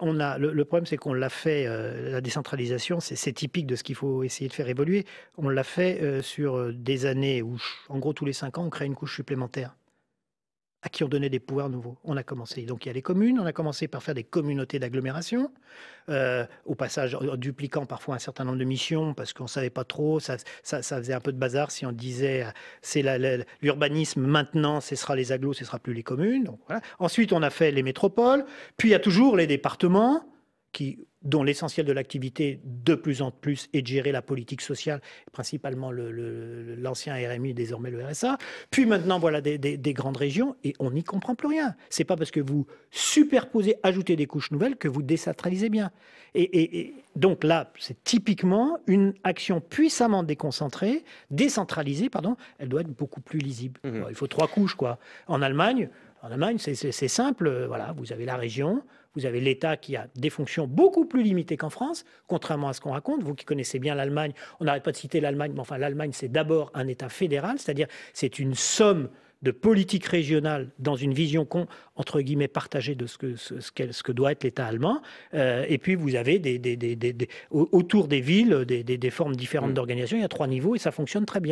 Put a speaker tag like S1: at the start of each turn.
S1: on a, le, problème, c'est qu'on l'a fait, euh, la décentralisation, c'est typique de ce qu'il faut essayer de faire évoluer. On l'a fait euh, sur euh, des années où, en gros, tous les cinq ans, on crée une couche supplémentaire à qui on donnait des pouvoirs nouveaux. On a commencé, donc il y a les communes, on a commencé par faire des communautés d'agglomération, euh, au passage en dupliquant parfois un certain nombre de missions, parce qu'on ne savait pas trop, ça, faisait un peu de bazar si on disait euh, c'est l'urbanisme maintenant, ce sera les agglos, ce sera plus les communes. Donc, Ensuite, on a fait les métropoles, puis il y a toujours les départements, dont l'essentiel de l'activité de plus en plus est de gérer la politique sociale, principalement l'ancien RMI, désormais le RSA. Puis maintenant, voilà des, grandes régions et on n'y comprend plus rien. C'est pas parce que vous superposez, ajoutez des couches nouvelles que vous décentralisez bien. Et, donc là, c'est typiquement une action puissamment déconcentrée, décentralisée, pardon. Elle doit être beaucoup plus lisible. Mmh. Il faut trois couches, quoi. En Allemagne, en Allemagne, c'est simple, euh, voilà, vous avez la région, vous avez l'État qui a des fonctions beaucoup plus limitées qu'en France, contrairement à ce qu'on raconte. Vous qui connaissez bien l'Allemagne, on n'arrête pas de citer l'Allemagne, mais enfin l'Allemagne, c'est d'abord un État fédéral, c'est-à-dire c'est une somme de politique régionales dans une vision con, entre guillemets partagée de ce que, ce, ce que doit être l'État allemand. Euh, et puis vous avez autour des villes des, formes différentes mmh. d'organisation. Il y a trois niveaux et ça fonctionne très bien.